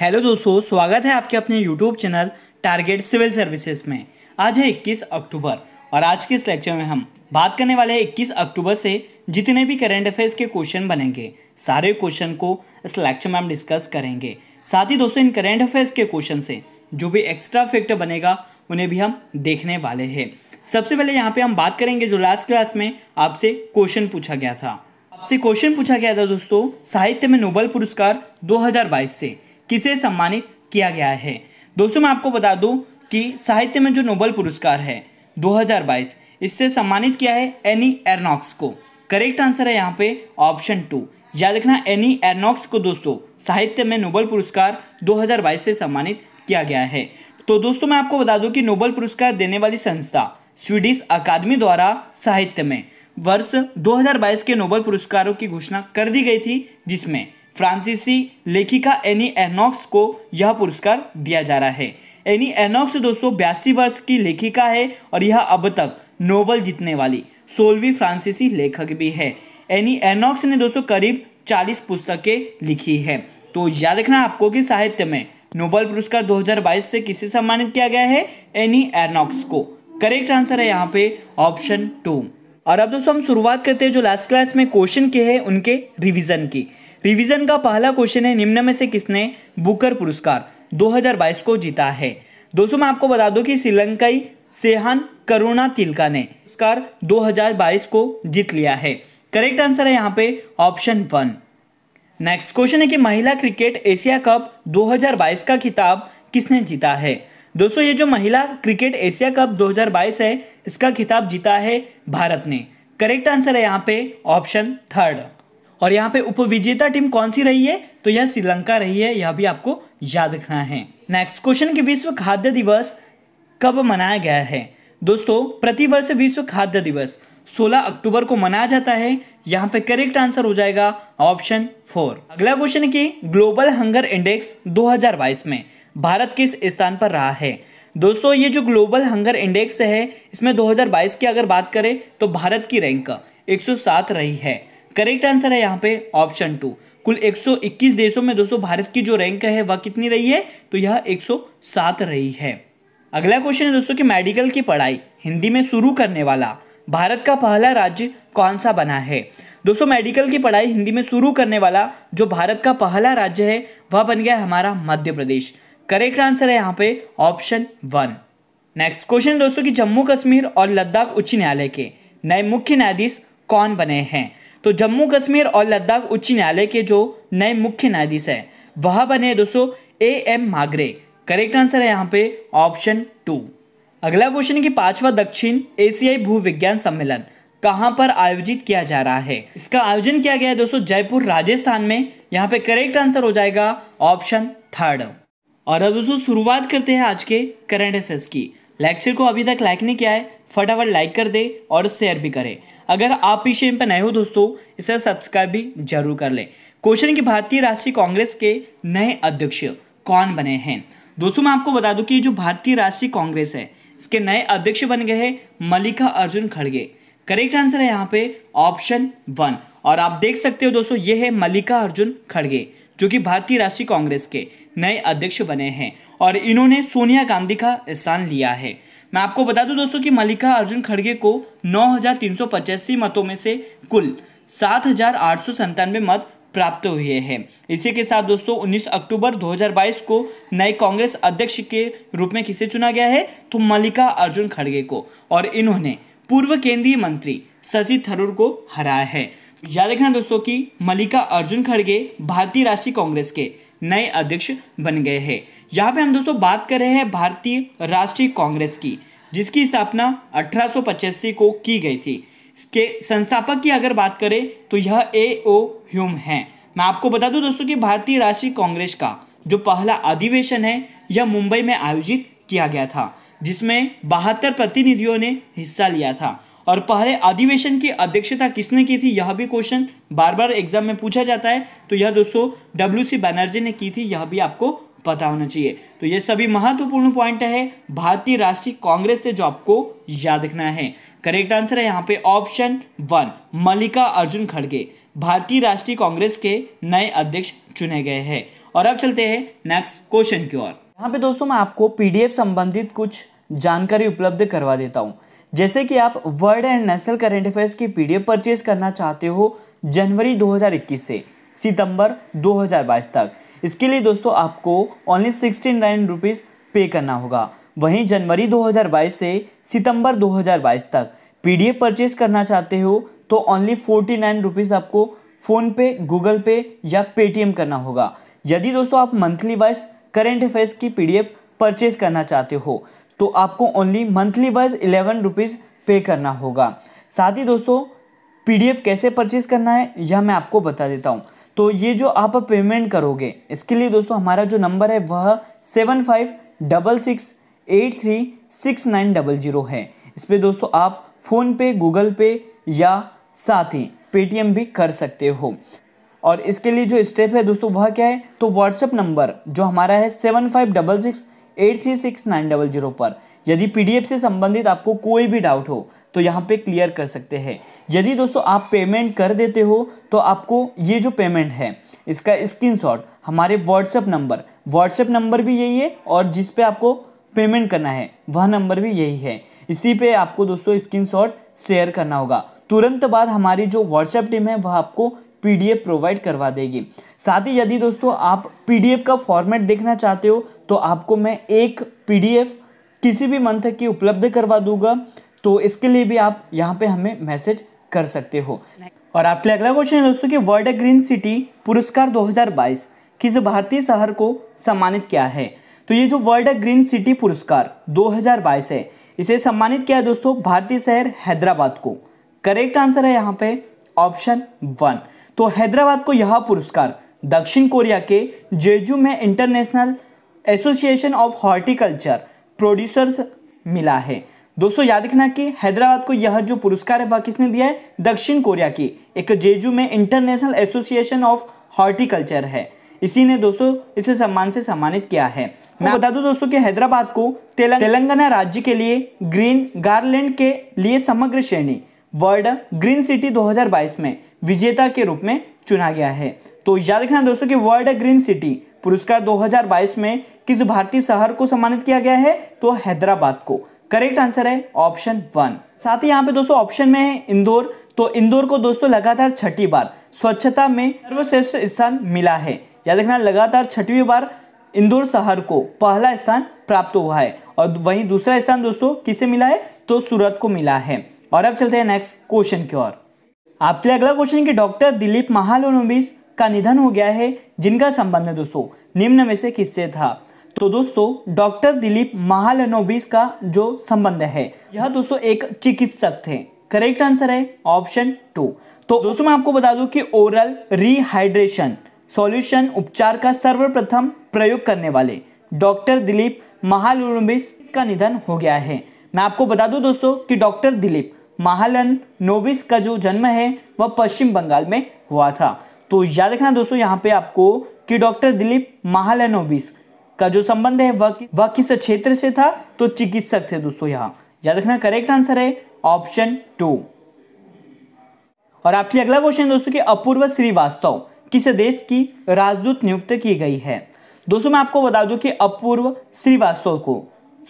hello दोस्तों स्वागत है आपके अपने YouTube channel target civil services में आज है 21 अक्टूबर और आज के इस लेक्चर में हम बात करने वाले हैं 21 अक्टूबर से जितने भी करेंट अफेयर्स के क्वेश्चन बनेंगे सारे क्वेश्चन को इस लेक्चर में हम डिस्कस करेंगे साथ ही दोस्तों इन करेंट अफेयर्स के क्वेश्चन से जो भी एक्स्ट्रा फैक्ट बनेगा उन्हें भी हम देखने वाले हैं सबसे पहले यहाँ पे हम बात करेंगे जो लास्ट क्लास में आपसे क्वेश्चन पूछा गया था आपसे क्वेश्चन पूछा गया था दोस्तों साहित्य में नोबल पुरस्कार 2022 से किसे सम्मानित किया गया है दोस्तों मैं आपको बता दूं कि साहित्य में जो नोबल पुरस्कार है 2022 इससे सम्मानित किया है एनी एरनॉक्स को करेक्ट आंसर है यहाँ पे ऑप्शन टू याद रखना एनी एरनॉक्स को दोस्तों साहित्य में नोबल पुरस्कार 2022 से सम्मानित किया गया है तो दोस्तों मैं आपको बता दूं कि नोबल पुरस्कार देने वाली संस्था स्वीडिश अकादमी द्वारा साहित्य में वर्ष 2022 के नोबल पुरस्कारों की घोषणा कर दी गई थी जिसमें फ्रांसीसी लेखिका एनी एनॉक्स को यह पुरस्कार दिया जा रहा है एनी एनॉक्स दोस्तों बयासी वर्ष की लेखिका है और यह अब तक नोबल जीतने वाली सोलहवीं फ्रांसीसी लेखक भी है एनी एनॉक्स ने दोस्तों करीब चालीस पुस्तकें लिखी है तो याद रखना आपको कि साहित्य में नोबल पुरस्कार 2022 से किसे सम्मानित किया गया है एनी एनॉक्स को करेक्ट आंसर है यहाँ पे ऑप्शन टू और अब दोस्तों हम शुरुआत करते हैं जो लास्ट क्लास में क्वेश्चन के हैं उनके रिविजन की रिवीजन का पहला क्वेश्चन है निम्न में से किसने बुकर पुरस्कार 2022 को जीता है दोस्तों मैं आपको बता दूं कि श्रीलंकाई सेहान करुणा तिलका ने पुरस्कार 2022 को जीत लिया है करेक्ट आंसर है यहाँ पे ऑप्शन वन नेक्स्ट क्वेश्चन है कि महिला क्रिकेट एशिया कप 2022 का खिताब किसने जीता है दोस्तों ये जो महिला क्रिकेट एशिया कप 2022 है इसका खिताब जीता है भारत ने करेक्ट आंसर है यहाँ पे ऑप्शन थर्ड और यहाँ पे उपविजेता टीम कौन सी रही है तो यह श्रीलंका रही है यह भी आपको याद रखना है नेक्स्ट क्वेश्चन की विश्व खाद्य दिवस कब मनाया गया है दोस्तों प्रतिवर्ष विश्व खाद्य दिवस 16 अक्टूबर को मनाया जाता है यहाँ पे करेक्ट आंसर हो जाएगा ऑप्शन फोर अगला क्वेश्चन है कि ग्लोबल हंगर इंडेक्स 2022 में भारत किस स्थान पर रहा है दोस्तों ये जो ग्लोबल हंगर इंडेक्स है इसमें 2022 की अगर बात करें तो भारत की रैंक 107 रही है करेक्ट आंसर है यहाँ पे ऑप्शन टू कुल 121 देशों में दोस्तों भारत की जो रैंक है वह कितनी रही है तो यह 107 रही है अगला क्वेश्चन है दोस्तों कि मेडिकल की पढ़ाई हिंदी में शुरू करने वाला भारत का पहला राज्य कौन सा बना है दोस्तों मेडिकल की पढ़ाई हिंदी में शुरू करने वाला जो भारत का पहला राज्य है वह बन गया हमारा मध्य प्रदेश करेक्ट आंसर है यहाँ पे ऑप्शन वन नेक्स्ट क्वेश्चन दोस्तों कि जम्मू कश्मीर और लद्दाख उच्च न्यायालय के नए मुख्य न्यायाधीश कौन बने हैं तो जम्मू कश्मीर और लद्दाख उच्च न्यायालय के जो नए मुख्य न्यायाधीश हैं वह बने दोस्तों A M Magre correct answer है यहाँ पे ऑप्शन टू अगला क्वेश्चन की पांचवा दक्षिण एशियाई भू विज्ञान सम्मेलन कहाँ पर आयोजित किया जा रहा है इसका आयोजन किया गया है दोस्तों जयपुर राजस्थान में यहाँ पे करेक्ट आंसर हो जाएगा ऑप्शन थर्ड और अब दोस्तों शुरुआत करते हैं आज के करंट अफेयर्स की लेक्चर को अभी तक लाइक नहीं किया है फटाफट लाइक कर दे और शेयर भी करें अगर आप इस चैनल पर नए हो दोस्तों इसे सब्सक्राइब भी जरूर कर लें क्वेश्चन की भारतीय राष्ट्रीय कांग्रेस के नए अध्यक्ष कौन बने हैं दोस्तों मैं आपको बता दूं कि जो भारतीय राष्ट्रीय कांग्रेस है इसके नए अध्यक्ष बन गए हैं मल्लिका अर्जुन खड़गे करेक्ट आंसर है यहाँ पे ऑप्शन वन और आप देख सकते हो दोस्तों ये है मल्लिका अर्जुन खड़गे जो कि भारतीय राष्ट्रीय कांग्रेस के नए अध्यक्ष बने हैं और इन्होंने सोनिया गांधी का स्थान लिया है मैं आपको बता दूं दोस्तों कि मल्लिका अर्जुन खड़गे को नौ मतों में से कुल सात मत प्राप्त हुए हैं इसी के साथ दोस्तों 19 अक्टूबर 2022 को नए कांग्रेस अध्यक्ष के रूप में किसे चुना गया है तो मल्लिका अर्जुन खड़गे को और इन्होंने पूर्व केंद्रीय मंत्री शशि थरूर को हराया है याद रखना दोस्तों कि मल्लिका अर्जुन खड़गे भारतीय राष्ट्रीय कांग्रेस के नए अध्यक्ष बन गए हैं यहाँ पे हम दोस्तों बात कर रहे हैं भारतीय राष्ट्रीय कांग्रेस की जिसकी स्थापना अठारह को की गई थी इसके संस्थापक की अगर बात करें तो यह ए ओ ह्यूम है मैं आपको बता दूं दोस्तों कि भारतीय राष्ट्रीय कांग्रेस का जो पहला अधिवेशन है यह मुंबई में आयोजित किया गया था जिसमें बहत्तर प्रतिनिधियों ने हिस्सा लिया था और पहले अधिवेशन की अध्यक्षता किसने की थी यह भी क्वेश्चन बार बार एग्जाम में पूछा जाता है तो यह दोस्तों डब्ल्यू सी बनर्जी ने की थी यह भी आपको पता होना चाहिए तो ये सभी महत्वपूर्ण पॉइंट है भारतीय राष्ट्रीय कांग्रेस से जो आपको याद रखना है करेक्ट आंसर है यहाँ पे ऑप्शन वन मल्लिका अर्जुन खड़गे भारतीय राष्ट्रीय कांग्रेस के नए अध्यक्ष चुने गए हैं और अब चलते हैं नेक्स्ट क्वेश्चन की ओर यहाँ पे दोस्तों मैं आपको पीडीएफ संबंधित कुछ जानकारी उपलब्ध करवा देता हूँ जैसे कि आप world and national current affairs की पीडीएफ परचेज करना चाहते हो जनवरी 2021 से सितंबर 2022 तक इसके लिए दोस्तों आपको only sixty nine rupees pay करना होगा वहीं जनवरी 2022 से सितंबर 2022 तक पीडीएफ परचेज करना चाहते हो तो ओनली फोर्टी नाइन रुपीज़ आपको फ़ोनपे गूगल पे या पेटीएम करना होगा यदि दोस्तों आप मंथली वाइज करेंट अफेयर्स की पीडीएफ परचेज करना चाहते हो तो आपको only monthly wise eleven rupees pay करना होगा साथ ही दोस्तों पीडीएफ कैसे परचेज़ करना है यह मैं आपको बता देता हूँ तो ये जो आप पेमेंट करोगे इसके लिए दोस्तों हमारा जो नंबर है वह seven five double six eight three six nine double zero है इस पर दोस्तों आप फ़ोन पे गूगल पे या साथ ही पेटीएम भी कर सकते हो और इसके लिए जो स्टेप है दोस्तों वह क्या है तो व्हाट्सअप नंबर जो हमारा है seven five double six eight three six nine double zero पर यदि पीडीएफ से संबंधित आपको कोई भी डाउट हो तो यहाँ पे क्लियर कर सकते हैं यदि दोस्तों आप पेमेंट कर देते हो तो आपको ये जो पेमेंट है इसका स्क्रीनशॉट हमारे व्हाट्सएप नंबर व्हाट्सएप नंबर भी यही है और जिस पे आपको पेमेंट करना है वह नंबर भी यही है इसी पे आपको दोस्तों स्क्रीन शेयर करना होगा तुरंत बाद हमारी जो व्हाट्सएप टीम है वह आपको पीडीएफ प्रोवाइड करवा देगी साथ ही यदि दोस्तों आप पीडीएफ का फॉर्मेट देखना चाहते हो तो आपको मैं एक पीडीएफ किसी भी मंथ की उपलब्ध करवा दूंगा तो इसके लिए भी आप यहाँ पे हमें मैसेज कर सकते हो और आपके लिए अगला क्वेश्चन है दोस्तों कि वर्ल्ड ग्रीन सिटी पुरस्कार 2022 किस भारतीय शहर को सम्मानित किया है तो ये जो वर्ल्ड ग्रीन सिटी पुरस्कार 2022 है इसे सम्मानित किया है दोस्तों भारतीय शहर हैदराबाद को करेक्ट आंसर है यहाँ पे ऑप्शन वन तो हैदराबाद को यह पुरस्कार दक्षिण कोरिया के जेजू में International Association of Horticulture Producers मिला है दोस्तों याद रखना कि हैदराबाद को यह जो पुरस्कार है वह किसने दिया है दक्षिण कोरिया की एक जेजू में इंटरनेशनल एसोसिएशन ऑफ हॉर्टिकल्चर है इसी ने दोस्तों इसे सम्मान से सम्मानित किया है मैं बता दूं दोस्तों कि हैदराबाद को तेलंगाना राज्य के लिए ग्रीन गार्लैंड के लिए समग्र श्रेणी वर्ल्ड ग्रीन सिटी 2022 में विजेता के रूप में चुना गया है तो याद रखना दोस्तों कि वर्ल्ड ग्रीन सिटी पुरस्कार 2022 में किस भारतीय शहर को सम्मानित किया गया है तो हैदराबाद को करेक्ट आंसर है ऑप्शन वन साथ ही यहाँ पे दोस्तों ऑप्शन में है इंदौर तो इंदौर को दोस्तों लगातार छठी बार स्वच्छता में सर्वश्रेष्ठ स्थान मिला है याद रखना लगातार छठवीं बार इंदौर शहर को पहला स्थान प्राप्त हुआ है और वहीं दूसरा स्थान दोस्तों किसे मिला है तो सूरत को मिला है और अब चलते हैं नेक्स्ट क्वेश्चन की ओर आपके लिए अगला क्वेश्चन कि डॉक्टर दिलीप महालोनोबिस का निधन हो गया है जिनका संबंध है दोस्तों निम्न में से किससे था तो दोस्तों डॉक्टर दिलीप महालनोबिस का जो संबंध है यह दोस्तों एक चिकित्सक थे करेक्ट आंसर है ऑप्शन टू तो दोस्तों मैं आपको बता दूं कि ओरल रिहाइड्रेशन सॉल्यूशन उपचार का सर्वप्रथम प्रयोग करने वाले डॉक्टर दिलीप महालोनोबिस का निधन हो गया है मैं आपको बता दूं दोस्तों कि डॉक्टर दिलीप महालन नोविस का जो जन्म है वह पश्चिम बंगाल में हुआ था तो याद रखना दोस्तों यहाँ पे आपको कि डॉक्टर दिलीप महालनोबिस का जो संबंध है वह वह किस क्षेत्र से था तो चिकित्सक थे दोस्तों यहाँ याद रखना करेक्ट आंसर है ऑप्शन टू और आपकी अगला क्वेश्चन दोस्तों कि अपूर्व श्रीवास्तव किस देश की राजदूत नियुक्त की गई है दोस्तों मैं आपको बता दूं कि अपूर्व श्रीवास्तव को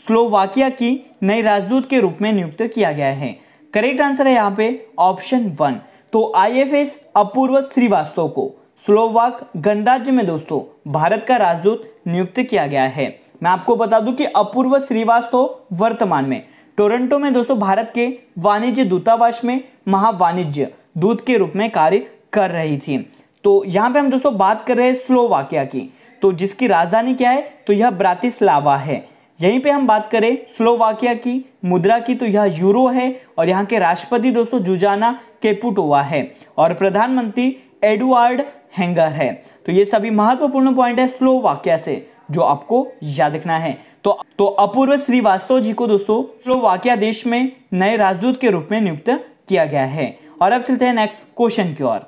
स्लोवाकिया की नई राजदूत के रूप में नियुक्त किया गया है करेक्ट आंसर है यहाँ पे ऑप्शन वन तो आईएफएस अपूर्व श्रीवास्तव को स्लोवाक गणराज्य में दोस्तों भारत का राजदूत नियुक्त किया गया है मैं आपको बता दूं कि अपूर्व श्रीवास्तव वर्तमान में टोरंटो में दोस्तों भारत के वाणिज्य दूतावास में महावाणिज्य दूत के रूप में कार्य कर रही थी तो यहाँ पे हम दोस्तों बात कर रहे हैं स्लोवाकिया की तो जिसकी राजधानी क्या है तो यह ब्रातिस्लावा है यहीं पे हम बात करें स्लोवाकिया की मुद्रा की तो यह यूरो है और यहाँ के राष्ट्रपति दोस्तों जुजाना केपुटोवा है और प्रधानमंत्री एडवर्ड हैंगर है तो ये सभी महत्वपूर्ण पॉइंट है स्लोवाकिया से जो आपको याद रखना है तो तो अपूर्व श्रीवास्तव जी को दोस्तों स्लोवाकिया देश में नए राजदूत के रूप में नियुक्त किया गया है और अब चलते हैं नेक्स्ट क्वेश्चन की ओर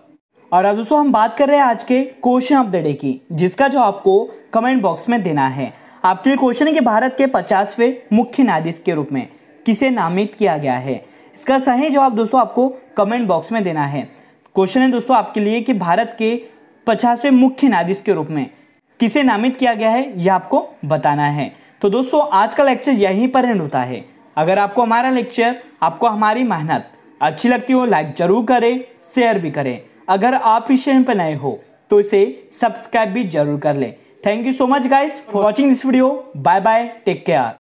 और अब दोस्तों हम बात कर रहे हैं आज के क्वेश्चन ऑफ द डे की जिसका जो आपको कमेंट बॉक्स में देना है आपके क्वेश्चन है कि भारत के पचासवें मुख्य न्यायाधीश के रूप में किसे नामित किया गया है इसका सही जवाब दोस्तों आपको कमेंट बॉक्स में देना है क्वेश्चन है दोस्तों आपके लिए कि भारत के पचासवें मुख्य न्यायाधीश के रूप में किसे नामित किया गया है यह आपको बताना है तो दोस्तों आज का लेक्चर यहीं पर एंड होता है अगर आपको हमारा लेक्चर आपको हमारी मेहनत अच्छी लगती हो लाइक जरूर करें शेयर भी करें अगर आप इस चैनल पर नए हो तो इसे सब्सक्राइब भी जरूर कर लें thank you so much guys for watching this video bye bye take care